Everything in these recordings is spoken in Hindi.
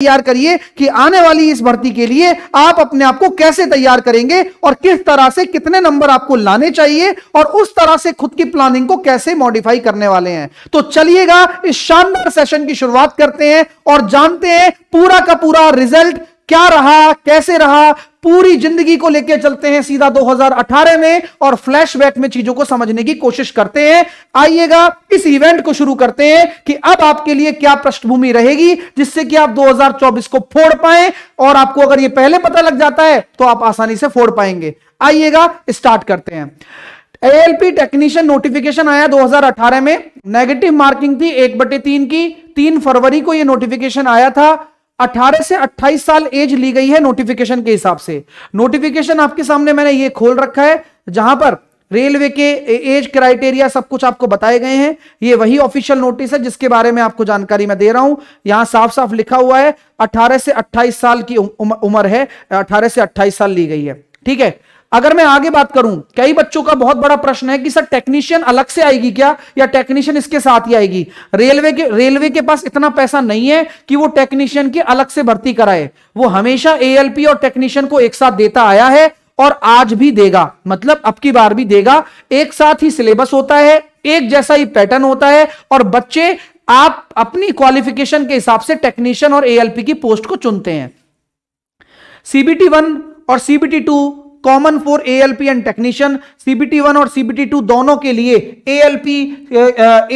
तैयार करिए कि आने वाली इस भर्ती के लिए आप अपने आप को कैसे तैयार करेंगे और किस तरह से कितने नंबर आपको लाने चाहिए और उस तरह से खुद की प्लानिंग को कैसे मॉडिफाई करने वाले हैं तो चलिएगा इस शानदार सेशन की शुरुआत करते हैं और जानते हैं पूरा का पूरा रिजल्ट क्या रहा कैसे रहा पूरी जिंदगी को लेकर चलते हैं सीधा 2018 में और फ्लैशबैक में चीजों को समझने की कोशिश करते हैं आइएगा इस इवेंट को शुरू करते हैं कि अब आपके लिए क्या पृष्ठभूमि रहेगी जिससे कि आप 2024 को फोड़ पाए और आपको अगर यह पहले पता लग जाता है तो आप आसानी से फोड़ पाएंगे आइएगा स्टार्ट करते हैं एएलपी टेक्नीशियन नोटिफिकेशन आया 2018 में नेगेटिव मार्किंग थी एक बटे तीन की तीन फरवरी को यह नोटिफिकेशन आया था 18 से 28 साल एज ली गई है नोटिफिकेशन के हिसाब से नोटिफिकेशन आपके सामने मैंने ये खोल रखा है जहां पर रेलवे के एज क्राइटेरिया सब कुछ आपको बताए गए हैं ये वही ऑफिशियल नोटिस है जिसके बारे में आपको जानकारी मैं दे रहा हूं यहां साफ साफ लिखा हुआ है 18 से 28 साल की उम्र है 18 से 28 साल ली गई है ठीक है अगर मैं आगे बात करूं कई बच्चों का बहुत बड़ा प्रश्न है कि सर टेक्नीशियन अलग से आएगी क्या या टेक्नीशियन इसके साथ ही आएगी रेलवे के रेलवे के पास इतना पैसा नहीं है कि वो टेक्नीशियन की अलग से भर्ती कराए वो हमेशा एएलपी और टेक्नीशियन को एक साथ देता आया है और आज भी देगा मतलब अब की बार भी देगा एक साथ ही सिलेबस होता है एक जैसा ही पैटर्न होता है और बच्चे आप अपनी क्वालिफिकेशन के हिसाब से टेक्नीशियन और एएलपी की पोस्ट को चुनते हैं सीबीटी वन और CBT two common for ALP and technician CBT one और सीबीटी टू दोनों के लिए ALP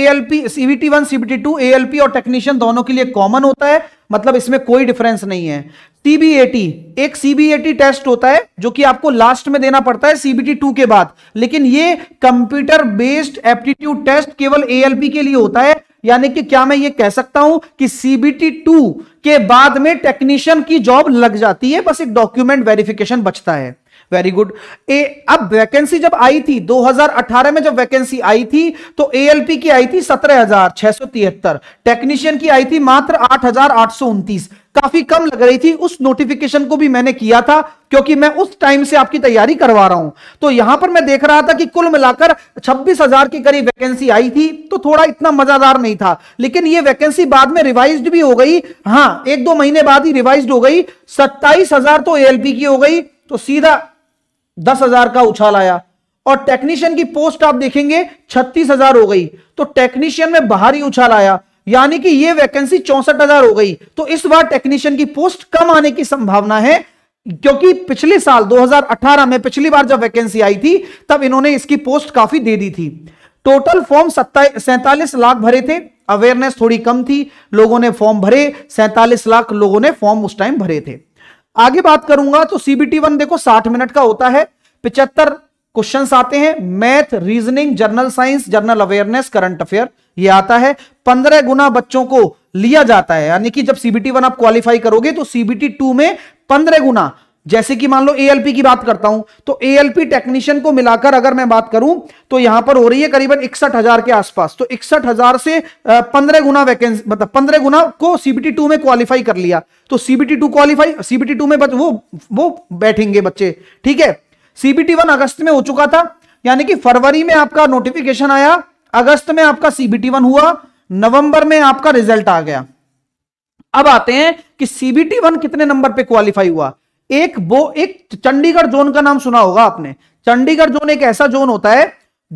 ALP CBT one CBT two ALP और टेक्नीशियन दोनों के लिए कॉमन होता है मतलब इसमें कोई डिफरेंस नहीं है सीबीएटी एक सीबीएटी टेस्ट होता है जो कि आपको लास्ट में देना पड़ता है सीबीटी टू के बाद लेकिन ये कंप्यूटर बेस्ड एप्टीट्यूड टेस्ट केवल एएलपी के लिए होता है यानी कि क्या मैं ये कह सकता हूं कि सीबीटी टू के बाद में टेक्नीशियन की जॉब लग जाती है बस एक डॉक्यूमेंट वेरिफिकेशन बचता है वेरी गुड ए अब वैकेंसी जब आई थी 2018 में जब वैकेंसी आई थी तो एएलपी की आई थी सत्रह हजार छह सौ तिहत्तर टेक्नीशियन की आई थी मात्र आठ हजार आठ सौ उनतीस काफी कम लग रही थी उस नोटिफिकेशन को भी मैंने किया था क्योंकि मैं उस टाइम से आपकी तैयारी करवा रहा हूं तो यहां पर मैं देख रहा था कि कुल मिलाकर 26,000 के करीब वैकेंसी आई थी तो थोड़ा इतना मजादार नहीं था लेकिन ये वैकेंसी बाद में रिवाइज्ड भी हो गई हां एक दो महीने बाद ही रिवाइज हो गई सत्ताईस तो एएलपी की हो गई तो सीधा दस हजार का उछाल आया और टेक्नीशियन की पोस्ट आप देखेंगे छत्तीस हजार हो गई तो टेक्नीशियन में बाहरी उछाल आया यानी कि यह वैकेंसी चौसठ हजार हो गई तो इस बार टेक्नीशियन की पोस्ट कम आने की संभावना है क्योंकि पिछले साल 2018 में पिछली बार जब वैकेंसी आई थी तब इन्होंने इसकी पोस्ट काफी दे दी थी टोटल फॉर्म सैतालीस लाख भरे थे अवेयरनेस थोड़ी कम थी लोगों ने फॉर्म भरे सैतालीस लाख लोगों ने फॉर्म उस टाइम भरे थे आगे बात करूंगा तो सीबीटी वन देखो साठ मिनट का होता है पिचहत्तर क्वेश्चन आते हैं math reasoning general science general awareness current affair ये आता है पंद्रह गुना बच्चों को लिया जाता है यानी कि जब सीबीटी वन आप क्वालिफाई करोगे तो सीबीटी टू में पंद्रह गुना जैसे कि मान लो एएलपी की बात करता हूं तो एएलपी टेक्नीशियन को मिलाकर अगर मैं बात करूं तो यहां पर हो रही है करीबन इकसठ हजार के आसपास तो इकसठ हजार से पंद्रह गुना वैकेंसी मतलब पंद्रह गुना को सीबीटी टू में क्वालिफाई कर लिया तो CBT two qualify CBT two में बच, वो वो बैठेंगे बच्चे ठीक है सीबीटी वन अगस्त में हो चुका था यानी कि फरवरी में आपका नोटिफिकेशन आया अगस्त में आपका सीबीटी वन हुआ नवंबर में आपका रिजल्ट आ गया अब आते हैं कि सीबीटी वन कितने नंबर पे क्वालिफाई हुआ एक वो एक चंडीगढ़ जोन का नाम सुना होगा आपने चंडीगढ़ जोन एक ऐसा जोन होता है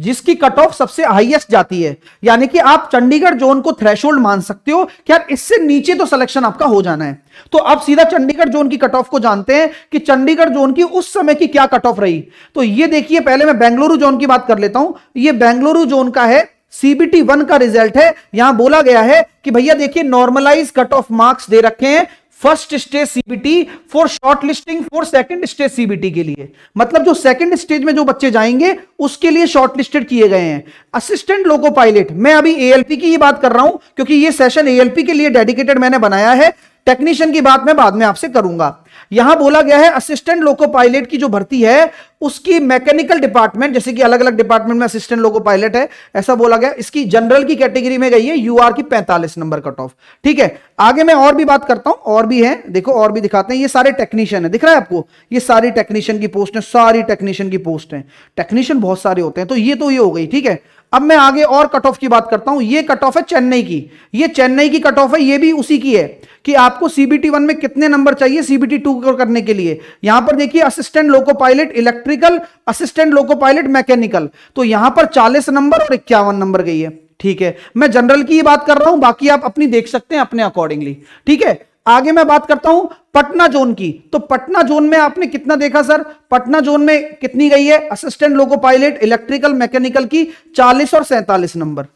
जिसकी कट ऑफ सबसे हाईएस्ट जाती है यानी कि आप चंडीगढ़ जोन को थ्रेशोल्ड मान सकते हो कि यार इससे नीचे तो सिलेक्शन आपका हो जाना है तो आप सीधा चंडीगढ़ जोन की कट ऑफ को जानते हैं कि चंडीगढ़ जोन की उस समय की क्या कट ऑफ रही तो ये देखिए पहले मैं बेंगलुरु जोन की बात कर लेता हूं ये बेंगलुरु जोन का है सीबीटी वन का रिजल्ट है यहां बोला गया है कि भैया देखिए नॉर्मलाइज कट ऑफ मार्क्स दे रखे हैं first stage CBT for short listing for second stage CBT के लिए मतलब जो सेकंड स्टेज में जो बच्चे जाएंगे उसके लिए शॉर्ट लिस्टेड किए गए हैं असिस्टेंट लोको पायलट मैं अभी एएलपी की ही बात कर रहा हूं क्योंकि ये सेशन एएलपी के लिए डेडिकेटेड मैंने बनाया है टेक्नीशियन की बात मैं बाद में आपसे करूंगा यहां बोला गया है असिस्टेंट लोको पायलट की जो भर्ती है उसकी मैकेनिकल डिपार्टमेंट जैसे कि अलग अलग डिपार्टमेंट में असिस्टेंट लोको पायलट है ऐसा बोला गया इसकी जनरल की कैटेगरी में गई है यूआर की 45 नंबर कट ऑफ ठीक है आगे मैं और भी बात करता हूं और भी है देखो और भी दिखाते हैं ये सारे टेक्नीशियन है दिख रहा है आपको ये सारी टेक्नीशियन की पोस्ट है सारी टेक्नीशियन की पोस्ट है टेक्नीशियन बहुत सारे होते हैं तो ये तो ये हो गई ठीक है अब मैं आगे और कट ऑफ की बात करता हूं ये कट ऑफ है चेन्नई की ये चेन्नई की कट ऑफ है ये भी उसी की है कि आपको सीबीटी वन में कितने नंबर चाहिए सीबीटी टू करने के लिए यहां पर देखिए assistant loco pilot electrical assistant loco pilot mechanical तो यहां पर चालीस नंबर और इक्यावन नंबर गई है ठीक है मैं जनरल की ही बात कर रहा हूं बाकी आप अपनी देख सकते हैं अपने अकॉर्डिंगली ठीक है आगे मैं बात करता हूं पटना जोन की तो पटना जोन में आपने कितना देखा सर पटना जोन में कितनी गई है assistant loco pilot electrical mechanical की 40 और सैतालीस नंबर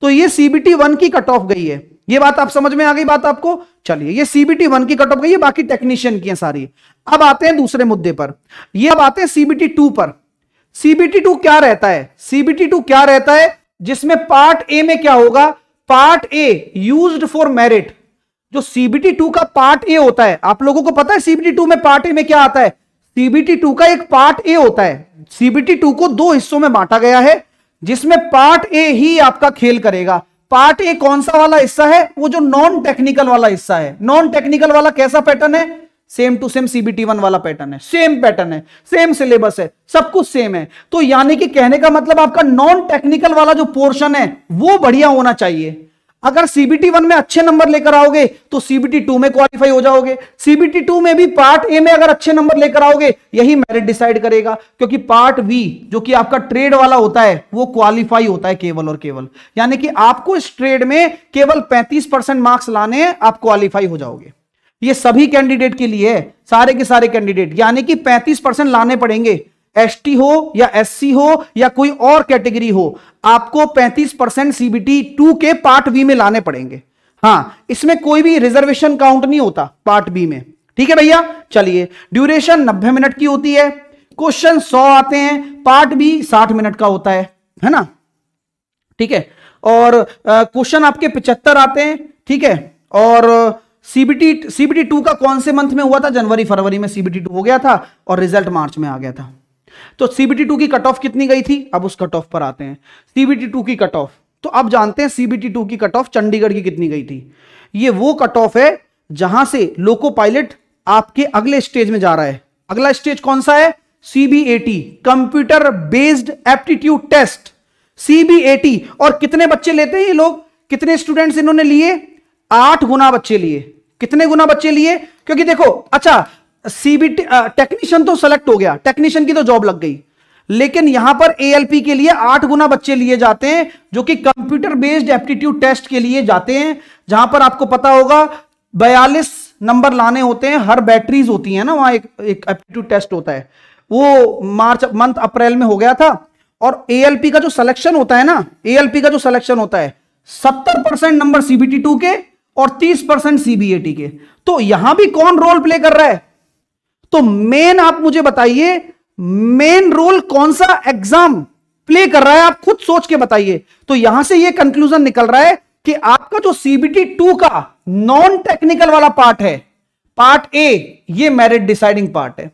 तो ये सीबीटी वन की कट ऑफ गई है ये बात आप समझ में आ गई बात आपको चलिए ये सीबीटी वन की कट ऑफ गई है बाकी टेक्नीशियन की है सारी अब आते हैं दूसरे मुद्दे पर ये अब आते हैं सीबीटी टू पर सीबीटी टू क्या रहता है सीबीटी टू क्या रहता है जिसमें पार्ट ए में क्या होगा part A used for merit जो सीबीटी टू का पार्ट ए होता है आप लोगों को पता है सीबीटी टू में पार्ट ए में क्या आता है सीबीटी टू का एक पार्ट ए होता है सीबीटी टू को दो हिस्सों में बांटा गया है जिसमें पार्ट ए ही आपका खेल करेगा पार्ट ए कौन सा वाला हिस्सा है वो जो नॉन टेक्निकल वाला हिस्सा है नॉन टेक्निकल वाला कैसा पैटर्न है same to same CBT one वाला पैटर्न है सेम पैटर्न है सेम सिलेबस है सब कुछ सेम है तो यानी कि कहने का मतलब आपका नॉन टेक्निकल वाला जो पोर्शन है वो बढ़िया होना चाहिए अगर सीबीटी वन में अच्छे नंबर लेकर आओगे तो सीबीटी टू में क्वालिफाई हो जाओगे सीबीटी टू में भी पार्ट ए में अगर अच्छे नंबर लेकर आओगे यही मेरिट डिसाइड करेगा क्योंकि पार्ट बी जो कि आपका ट्रेड वाला होता है वो क्वालिफाई होता है केवल और केवल यानी कि आपको इस ट्रेड में केवल पैंतीस मार्क्स लाने आप क्वालिफाई हो जाओगे ये सभी कैंडिडेट के लिए है सारे के सारे कैंडिडेट यानी कि पैंतीस लाने पड़ेंगे एसटी हो या एससी हो या कोई और कैटेगरी हो आपको 35 परसेंट सीबीटी टू के पार्ट बी में लाने पड़ेंगे हाँ इसमें कोई भी रिजर्वेशन काउंट नहीं होता पार्ट बी में ठीक है भैया चलिए ड्यूरेशन 90 मिनट की होती है क्वेश्चन 100 आते हैं पार्ट बी 60 मिनट का होता है है ना ठीक है और क्वेश्चन आपके पिचहत्तर आते हैं ठीक है और सीबीटी सीबीटी टू का कौन से मंथ में हुआ था जनवरी फरवरी में सीबीटी टू हो गया था और रिजल्ट मार्च में आ गया था तो सीबीटी टू की कट ऑफ कितनी गई थी अब उस कट ऑफ पर आते हैं सीबीटी टू की कट ऑफ तो अब जानते हैं सीबीटी टू की कट ऑफ चंडीगढ़ की कितनी गई थी ये वो कट ऑफ है जहां से लोको पायलट आपके अगले स्टेज में जा रहा है अगला स्टेज कौन सा है CBAT computer based aptitude test CBAT और कितने बच्चे लेते हैं ये लोग कितने स्टूडेंट्स इन्होंने लिए आठ गुना बच्चे लिए कितने गुना बच्चे लिए क्योंकि देखो अच्छा सीबीटी टेक्नीशियन uh, तो सिलेक्ट हो गया टेक्नीशियन की तो जॉब लग गई लेकिन यहां पर एएलपी के लिए आठ गुना बच्चे लिए जाते हैं जो कि कंप्यूटर बेस्ड एप्टीट्यूड टेस्ट के लिए जाते हैं जहां पर आपको पता होगा बयालीस नंबर लाने होते हैं हर बैटरीज होती है ना वहां एक एक एप्टीट्यूड टेस्ट होता है वो मार्च मंथ अप्रैल में हो गया था और एएलपी का जो सिलेक्शन होता है ना एएलपी का जो सिलेक्शन होता है सत्तर परसेंट नंबर सीबीटी टू के और तीस परसेंट सीबीएटी के तो यहां भी कौन रोल प्ले कर रहा है तो मेन आप मुझे बताइए मेन रोल कौन सा एग्जाम प्ले कर रहा है आप खुद सोच के बताइए तो यहां से यह कंक्लूजन निकल रहा है कि आपका जो सीबीटी टू का नॉन टेक्निकल वाला पार्ट है पार्ट ए ये मेरिट डिसाइडिंग पार्ट है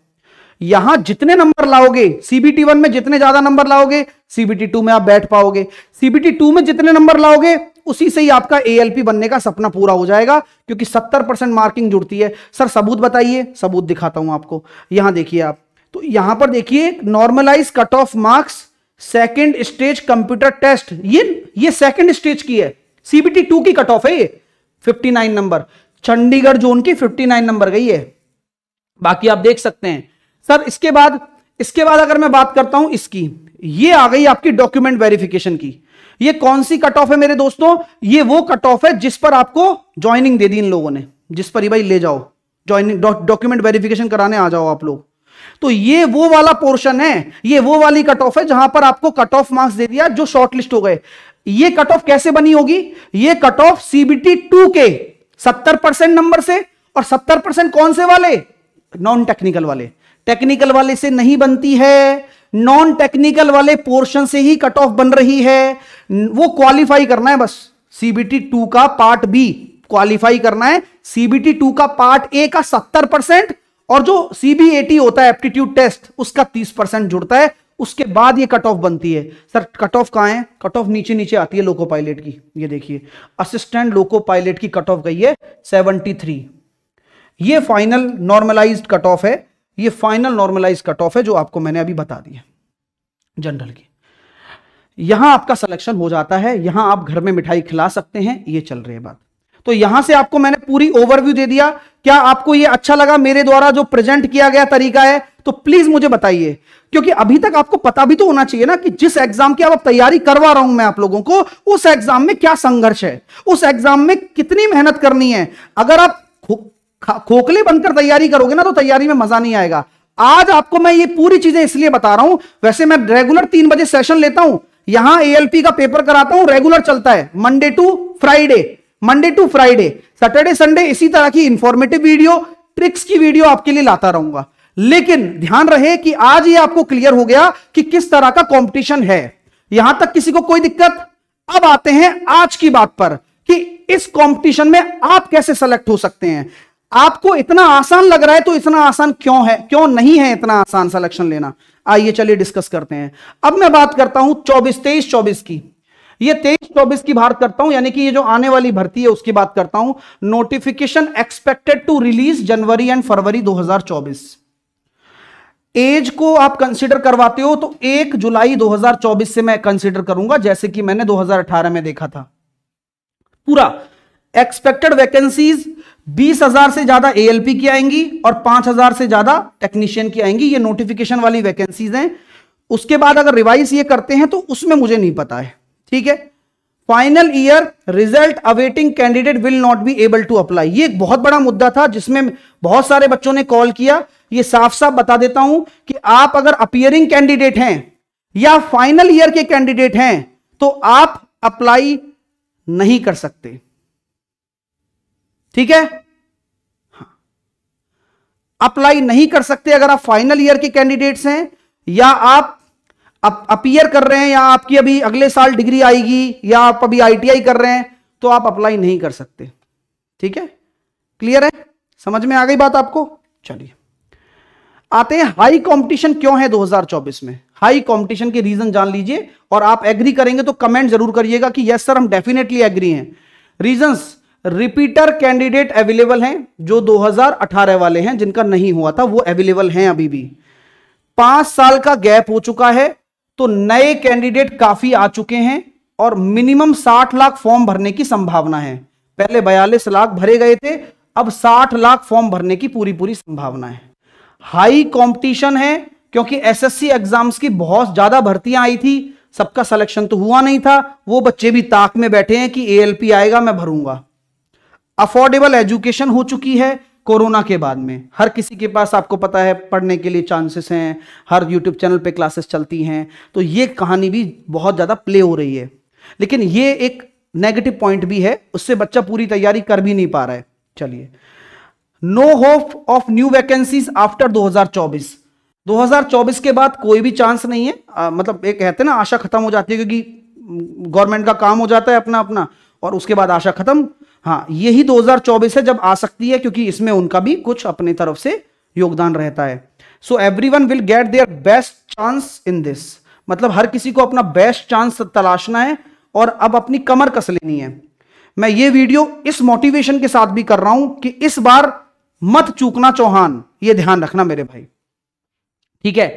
यहां जितने नंबर लाओगे सीबीटी वन में जितने ज्यादा नंबर लाओगे सीबीटी टू में आप बैठ पाओगे सीबीटी टू में जितने नंबर लाओगे उसी से ही आपका एएलपी बनने का सपना पूरा हो जाएगा क्योंकि 70 मार्किंग जुड़ती है सर सबूत बताइए सबूत दिखाता हूं आपको यहां देखिए आप तो यहां पर देखिए normalise cut off marks second stage computer test ये ये सेकेंड स्टेज की है सीबीटी टू की कट ऑफ है ये 59 नंबर चंडीगढ़ जोन की 59 नंबर गई है बाकी आप देख सकते हैं सर इसके बाद इसके बाद अगर मैं बात करता हूं इसकी ये आ गई आपकी डॉक्यूमेंट वेरिफिकेशन की ये कौन सी कट ऑफ है मेरे दोस्तों ये वो कट ऑफ है जिस पर आपको ज्वाइनिंग दे दी इन लोगों ने जिस पर भाई ले जाओ ज्वाइनिंग डॉक्यूमेंट वेरिफिकेशन कराने आ जाओ आप लोग तो ये वो वाला पोर्शन है ये वो वाली कट ऑफ है जहां पर आपको कट ऑफ मार्क्स दे दिया जो शॉर्टलिस्ट हो गए ये कट ऑफ कैसे बनी होगी ये कट ऑफ सीबीटी टू के सत्तर परसेंट नंबर से और सत्तर परसेंट कौन से वाले नॉन टेक्निकल वाले टेक्निकल वाले से नहीं बनती है नॉन टेक्निकल वाले पोर्शन से ही कट ऑफ बन रही है वो क्वालिफाई करना है बस सीबीटी टू का पार्ट बी क्वालिफाई करना है सीबीटी टू का पार्ट ए का सत्तर परसेंट और जो सीबीएटी होता है एप्टीट्यूड टेस्ट उसका तीस परसेंट जुड़ता है उसके बाद ये कट ऑफ बनती है सर कट ऑफ कहाँ है कट ऑफ नीचे नीचे आती है लोको पायलट की ये देखिए असिस्टेंट लोको पायलट की कट ऑफ गई है सेवनटी थ्री ये फाइनल नॉर्मलाइज्ड कट ऑफ है ये फाइनल नॉर्मलाइज कट ऑफ है जो आपको मैंने अभी बता दिया जनरल की यहां आपका सिलेक्शन हो जाता है यहां आप घर में मिठाई खिला सकते हैं ये चल रही है बात तो यहां से आपको मैंने पूरी ओवरव्यू दे दिया क्या आपको ये अच्छा लगा मेरे द्वारा जो प्रेजेंट किया गया तरीका है तो प्लीज मुझे बताइए क्योंकि अभी तक आपको पता भी तो होना चाहिए ना कि जिस एग्जाम की आप तैयारी करवा रहा हूं मैं आप लोगों को उस एग्जाम में क्या संघर्ष है उस एग्जाम में कितनी मेहनत करनी है अगर आप खोखले बनकर तैयारी करोगे ना तो तैयारी में मजा नहीं आएगा आज आपको मैं ये पूरी चीजें इसलिए बता रहा हूं वैसे मैं रेगुलर तीन बजे सेशन लेता हूं यहां एएलपी का पेपर कराता हूं रेगुलर चलता है Monday to Friday Monday to Friday Saturday Sunday इसी तरह की इंफॉर्मेटिव वीडियो ट्रिक्स की वीडियो आपके लिए लाता रहूंगा लेकिन ध्यान रहे कि आज ये आपको क्लियर हो गया कि किस तरह का कॉम्पिटिशन है यहां तक किसी को कोई दिक्कत अब आते हैं आज की बात पर कि इस कंपटीशन में आप कैसे सेलेक्ट हो सकते हैं आपको इतना आसान लग रहा है तो इतना आसान क्यों है क्यों नहीं है इतना आसान सिलेक्शन लेना आइए चलिए डिस्कस करते हैं अब मैं बात करता हूं चौबीस तेईस चौबीस की ये तेईस चौबीस की बात करता हूं यानी कि ये जो आने वाली भर्ती है उसकी बात करता हूं notification expected to release January and February 2024 as को आप कंसिडर करवाते हो तो एक जुलाई 2024 से मैं कंसिडर करूंगा जैसे कि मैंने 2018 में देखा था पूरा एक्सपेक्टेड वैकेंसीज बीस हजार से ज्यादा एएलपी की आएंगी और पांच हजार से ज्यादा टेक्नीशियन की आएंगी ये नोटिफिकेशन वाली वैकेंसीज हैं उसके बाद अगर रिवाइज ये करते हैं तो उसमें मुझे नहीं पता है ठीक है final year result awaiting candidate will not be able to apply ये एक बहुत बड़ा मुद्दा था जिसमें बहुत सारे बच्चों ने कॉल किया ये साफ साफ बता देता हूं कि आप अगर अपियरिंग कैंडिडेट हैं या फाइनल ईयर के कैंडिडेट हैं तो आप अप्लाई नहीं कर सकते ठीक है अप्लाई हाँ। नहीं कर सकते अगर आप फाइनल ईयर के कैंडिडेट्स हैं या आप अपियर कर रहे हैं या आपकी अभी अगले साल डिग्री आएगी या आप अभी आईटीआई कर रहे हैं तो आप अप्लाई नहीं कर सकते ठीक है क्लियर है समझ में आ गई बात आपको चलिए आते हैं हाई कंपटीशन क्यों है 2024 में हाई कंपटीशन के रीजन जान लीजिए और आप एग्री करेंगे तो कमेंट जरूर करिएगा कि यस सर हम डेफिनेटली एग्री हैं रीजंस रिपीटर कैंडिडेट अवेलेबल हैं जो 2018 वाले हैं जिनका नहीं हुआ था वो अवेलेबल हैं अभी भी पांच साल का गैप हो चुका है तो नए कैंडिडेट काफी आ चुके हैं और मिनिमम 60 लाख फॉर्म भरने की संभावना है पहले बयालीस लाख भरे गए थे अब 60 लाख फॉर्म भरने की पूरी पूरी संभावना है हाई कॉम्पिटिशन है क्योंकि एस एग्जाम्स की बहुत ज्यादा भर्तियां आई थी सबका सिलेक्शन तो हुआ नहीं था वो बच्चे भी ताक में बैठे हैं कि ए आएगा मैं भरूंगा अफोर्डेबल एजुकेशन हो चुकी है कोरोना के बाद में हर किसी के पास आपको पता है पढ़ने के लिए चांसेस हैं हर यूट्यूब चैनल पे क्लासेस चलती हैं तो ये कहानी भी बहुत ज़्यादा प्ले हो रही है लेकिन ये एक नेगेटिव पॉइंट भी है उससे बच्चा पूरी तैयारी कर भी नहीं पा रहा है चलिए no hope of new vacancies after 2024 2024 के बाद कोई भी चांस नहीं है आ, मतलब एक कहते हैं ना आशा खत्म हो जाती है क्योंकि गवर्नमेंट हम्म, का काम हो जाता है अपना अपना और उसके बाद आशा खत्म हाँ यही 2024 है जब आ सकती है क्योंकि इसमें उनका भी कुछ अपने तरफ से योगदान रहता है so everyone will get their best chance in this मतलब हर किसी को अपना बेस्ट चांस तलाशना है और अब अपनी कमर कस लेनी है मैं ये वीडियो इस मोटिवेशन के साथ भी कर रहा हूं कि इस बार मत चूकना चौहान ये ध्यान रखना मेरे भाई ठीक है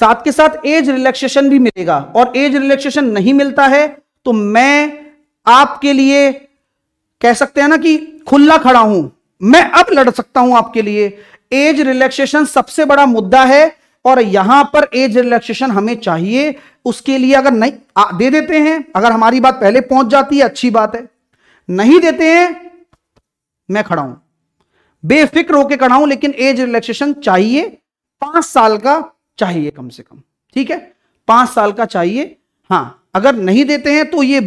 साथ के साथ एज रिलैक्सेशन भी मिलेगा और एज रिलैक्सेशन नहीं मिलता है तो मैं आपके लिए कह सकते हैं ना कि खुला खड़ा हूं मैं अब लड़ सकता हूं आपके लिए एज रिलैक्सेशन सबसे बड़ा मुद्दा है और यहां पर एज रिलैक्सेशन हमें चाहिए उसके लिए अगर नहीं आ, दे देते हैं अगर हमारी बात पहले पहुंच जाती है अच्छी बात है नहीं देते हैं मैं खड़ा हूं बेफिक्र होकर खड़ा हूं लेकिन एज रिलैक्सेशन चाहिए पांच साल का चाहिए कम से कम ठीक है पांच साल का चाहिए हाँ अगर नहीं देते हैं तो ये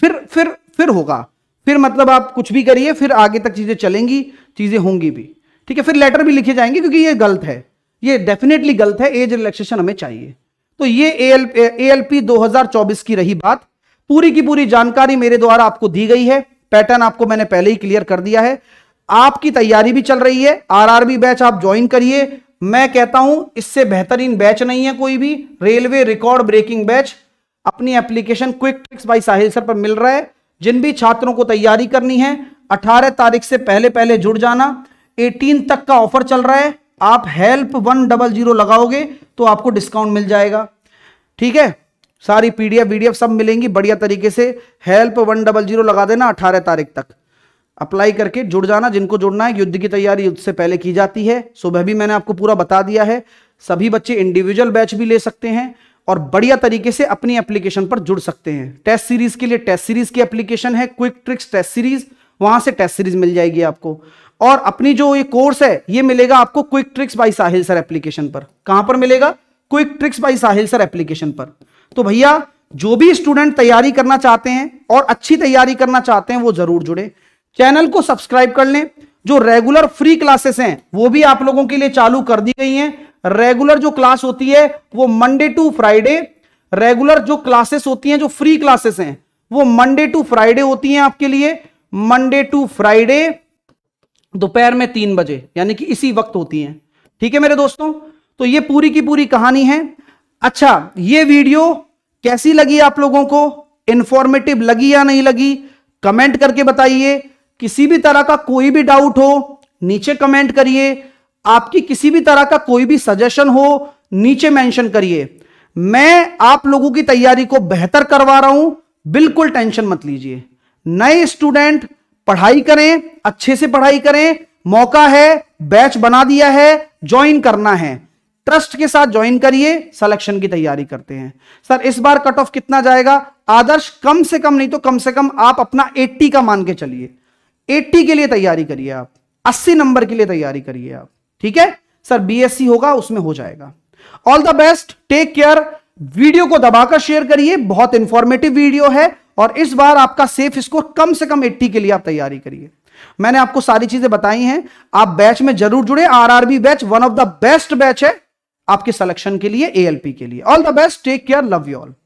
फिर फिर फिर होगा फिर मतलब आप कुछ भी करिए फिर आगे तक चीज़ें चलेंगी चीज़ें होंगी भी ठीक है फिर लेटर भी लिखे जाएंगे क्योंकि ये गलत है ये डेफिनेटली गलत है एज रिलैक्सेशन हमें चाहिए तो ये ए एल पी दो की रही बात पूरी की पूरी जानकारी मेरे द्वारा आपको दी गई है पैटर्न आपको मैंने पहले ही क्लियर कर दिया है आपकी तैयारी भी चल रही है आरआरबी बैच आप ज्वाइन करिए मैं कहता हूं इससे बेहतरीन बैच नहीं है कोई भी रेलवे रिकॉर्ड ब्रेकिंग बैच अपनी application quick tricks by Sahil sir पर मिल रहा है जिन भी छात्रों को तैयारी करनी है 18 तारीख से पहले पहले जुड़ जाना 18 तक का ऑफर चल रहा है आप हेल्प वन डबल जीरो लगाओगे तो आपको डिस्काउंट मिल जाएगा ठीक है सारी पीडीएफ वीडीएफ सब मिलेंगी बढ़िया तरीके से हेल्प वन डबल जीरो लगा देना अठारह तारीख तक अप्लाई करके जुड़ जाना जिनको जुड़ना है युद्ध की तैयारी युद्ध से पहले की जाती है सुबह भी मैंने आपको पूरा बता दिया है सभी बच्चे इंडिविजुअल बैच भी ले सकते हैं और बढ़िया तरीके से अपनी एप्लीकेशन पर जुड़ सकते हैं टेस्ट सीरीज के लिए टेस्ट सीरीज की एप्लीकेशन है क्विक ट्रिक्स टेस्ट सीरीज वहां से टेस्ट सीरीज मिल जाएगी आपको और अपनी जो ये कोर्स है ये मिलेगा आपको quick tricks by Sahil sir application पर कहां पर मिलेगा quick tricks by Sahil sir application पर तो भैया जो भी स्टूडेंट तैयारी करना चाहते हैं और अच्छी तैयारी करना चाहते हैं वो जरूर जुड़े चैनल को सब्सक्राइब कर लें जो रेगुलर फ्री क्लासेस हैं वो भी आप लोगों के लिए चालू कर दी गई हैं रेगुलर जो क्लास होती है वो मंडे टू फ्राइडे रेगुलर जो क्लासेस होती हैं जो फ्री क्लासेस हैं वो मंडे टू फ्राइडे होती हैं आपके लिए मंडे टू फ्राइडे दोपहर में तीन बजे यानी कि इसी वक्त होती हैं ठीक है मेरे दोस्तों तो ये पूरी की पूरी कहानी है अच्छा ये वीडियो कैसी लगी आप लोगों को इंफॉर्मेटिव लगी या नहीं लगी कमेंट करके बताइए किसी भी तरह का कोई भी डाउट हो नीचे कमेंट करिए आपकी किसी भी तरह का कोई भी सजेशन हो नीचे मेंशन करिए मैं आप लोगों की तैयारी को बेहतर करवा रहा हूं बिल्कुल टेंशन मत लीजिए नए स्टूडेंट पढ़ाई करें अच्छे से पढ़ाई करें मौका है बैच बना दिया है ज्वाइन करना है ट्रस्ट के साथ ज्वाइन करिए सिलेक्शन की तैयारी करते हैं सर इस बार कट ऑफ कितना जाएगा आदर्श कम से कम नहीं तो कम से कम आप अपना 80 का मान के चलिए 80 के लिए तैयारी करिए आप 80 नंबर के लिए तैयारी करिए आप ठीक है सर बीएससी होगा उसमें हो जाएगा all the best take care video को दबाकर शेयर करिए बहुत इंफॉर्मेटिव वीडियो है और इस बार आपका सेफ स्कोर कम से कम 80 के लिए आप तैयारी करिए मैंने आपको सारी चीजें बताई हैं आप बैच में जरूर जुड़े RRB batch one of the best batch है आपके सिलेक्शन के लिए एएलपी के लिए all the best take care love you all